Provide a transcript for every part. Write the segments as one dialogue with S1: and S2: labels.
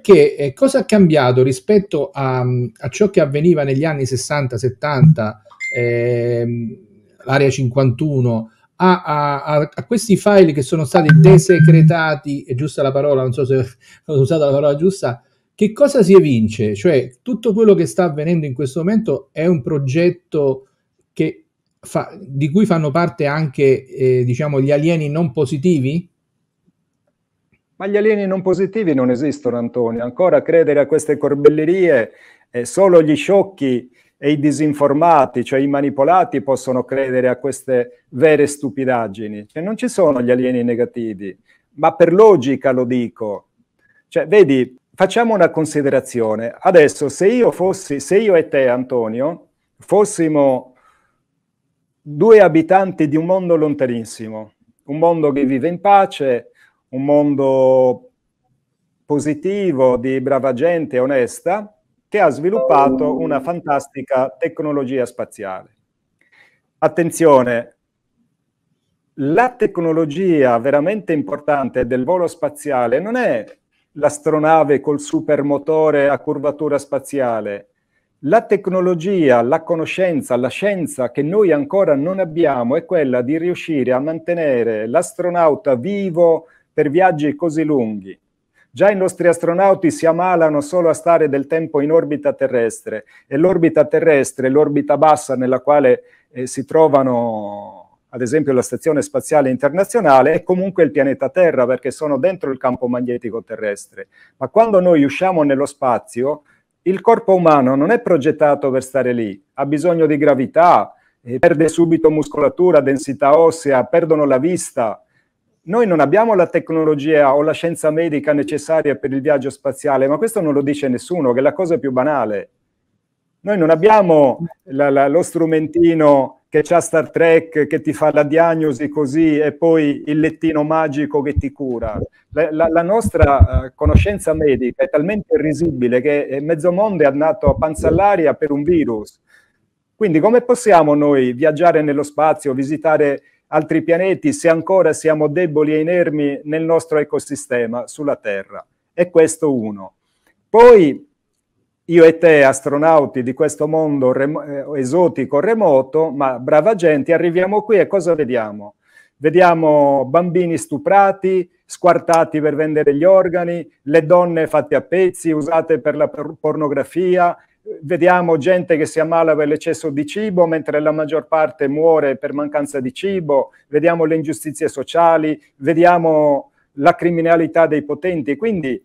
S1: perché eh, cosa ha cambiato rispetto a, mm, a, ciò che avveniva negli anni 60, 70, ehm, l'area 51, a, a, a, questi file che sono stati desecretati, è giusta la parola, non so se ho usato la parola giusta, che cosa si evince? Cioè tutto quello che sta avvenendo in questo momento è un progetto che fa, di cui fanno parte anche eh, diciamo, gli alieni non positivi? Ma gli alieni non positivi non esistono, Antonio. Ancora credere a queste corbellerie, eh, solo gli sciocchi e i disinformati, cioè i manipolati, possono credere a queste vere stupidaggini. Cioè, non ci sono gli alieni negativi, ma per logica lo dico. Cioè, vedi, facciamo una considerazione. Adesso, se io, fossi, se io e te, Antonio, fossimo due abitanti di un mondo lontanissimo, un mondo che vive in pace, un mondo positivo di brava gente onesta che ha sviluppato una fantastica tecnologia spaziale. Attenzione, la tecnologia veramente importante del volo spaziale non è l'astronave col supermotore a curvatura spaziale. La tecnologia, la conoscenza, la scienza che noi ancora non abbiamo è quella di riuscire a mantenere l'astronauta vivo per viaggi così lunghi. Già i nostri astronauti si ammalano solo a stare del tempo in orbita terrestre e l'orbita terrestre, l'orbita bassa nella quale eh, si trovano ad esempio la Stazione Spaziale Internazionale è comunque il pianeta Terra perché sono dentro il campo magnetico terrestre. Ma quando noi usciamo nello spazio, il corpo umano non è progettato per stare lì, ha bisogno di gravità, eh, perde subito muscolatura, densità ossea, perdono la vista noi non abbiamo la tecnologia o la scienza medica necessaria per il viaggio spaziale, ma questo non lo dice nessuno, che è la cosa più banale. Noi non abbiamo la, la, lo strumentino che c'ha Star Trek, che ti fa la diagnosi così e poi il lettino magico che ti cura. La, la nostra eh, conoscenza medica è talmente risibile che eh, mezzo mondo è andato a panza all'aria per un virus. Quindi come possiamo noi viaggiare nello spazio, visitare altri pianeti se ancora siamo deboli e inermi nel nostro ecosistema sulla Terra. E questo uno. Poi io e te, astronauti di questo mondo remo- eh, esotico, remoto, ma brava gente, arriviamo qui e cosa vediamo? Vediamo bambini stuprati, squartati per vendere gli organi, le donne fatte a pezzi, usate per la pornografia, vediamo gente che si ammala per l'eccesso di cibo, mentre la maggior parte muore per mancanza di cibo, vediamo le ingiustizie sociali, vediamo la criminalità dei potenti. Quindi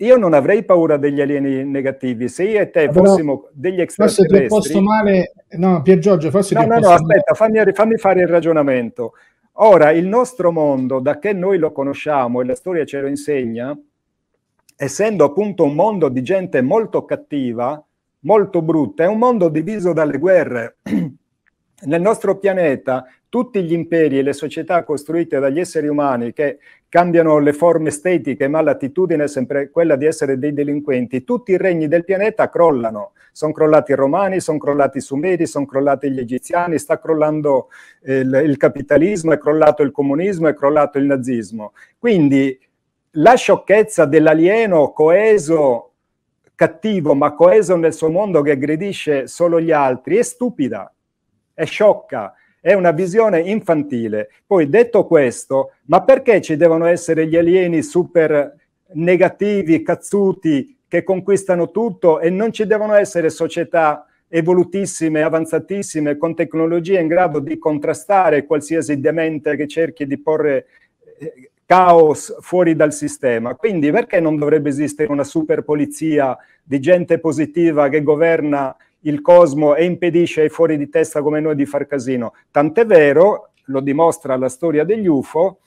S1: io non avrei paura degli alieni negativi. Se io e te Però, fossimo degli extraterrestri... Forse ti ho posto male... No, Pier Giorgio, forse no, ti No, no, no, aspetta, fammi, fammi fare il ragionamento. Ora, il nostro mondo, da che noi lo conosciamo e la storia ce lo insegna, essendo appunto un mondo di gente molto cattiva, molto brutta, è un mondo diviso dalle guerre. Nel nostro pianeta tutti gli imperi e le società costruite dagli esseri umani che cambiano le forme estetiche, ma l'attitudine è sempre quella di essere dei delinquenti, tutti i regni del pianeta crollano. Sono crollati i romani, sono crollati i sumeri, sono crollati gli egiziani, sta crollando eh, il, il capitalismo, è crollato il comunismo, è crollato il nazismo. Quindi la sciocchezza dell'alieno coeso, cattivo, ma coeso nel suo mondo che aggredisce solo gli altri, è stupida, è sciocca, è una visione infantile. Poi detto questo, ma perché ci devono essere gli alieni super negativi, cazzuti, che conquistano tutto e non ci devono essere società evolutissime, avanzatissime, con tecnologie in grado di contrastare qualsiasi demente che cerchi di porre eh, caos fuori dal sistema. Quindi perché non dovrebbe esistere una super polizia di gente positiva che governa il cosmo e impedisce ai fuori di testa come noi di far casino? Tant'è vero, lo dimostra la storia degli UFO,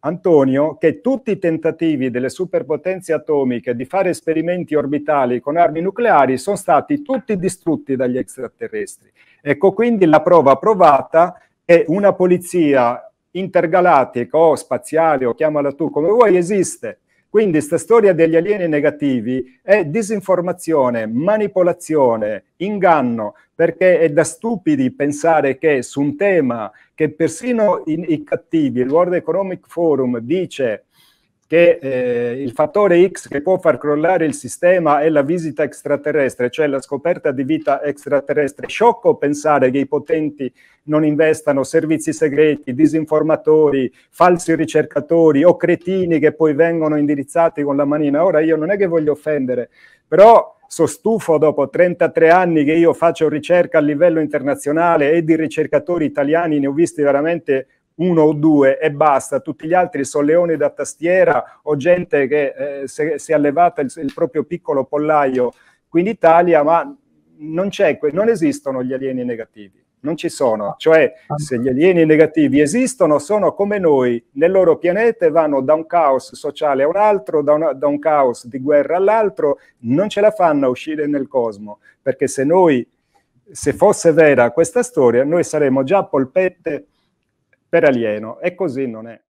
S1: Antonio, che tutti i tentativi delle superpotenze atomiche di fare esperimenti orbitali con armi nucleari sono stati tutti distrutti dagli extraterrestri. Ecco quindi la prova provata che una polizia intergalattico o spaziale o chiamala tu come vuoi esiste. Quindi questa storia degli alieni negativi è disinformazione, manipolazione, inganno, perché è da stupidi pensare che su un tema che persino i, i cattivi, il World Economic Forum dice che eh, il fattore X che può far crollare il sistema è la visita extraterrestre, cioè la scoperta di vita extraterrestre. Sciocco pensare che i potenti non investano servizi segreti, disinformatori, falsi ricercatori o cretini che poi vengono indirizzati con la manina. Ora io non è che voglio offendere, però sono stufo dopo 33 anni che io faccio ricerca a livello internazionale e di ricercatori italiani ne ho visti veramente uno o due e basta, tutti gli altri sono leoni da tastiera o gente che eh, si è allevata il, il proprio piccolo pollaio qui in Italia, ma non, non, esistono gli alieni negativi, non ci sono. Cioè, se gli alieni negativi esistono, sono come noi, nel loro pianeta vanno da un caos sociale a un altro, da, una, da un caos di guerra all'altro, non ce la fanno a uscire nel cosmo, perché se noi, se fosse vera questa storia, noi saremmo già polpette per alieno e così non è.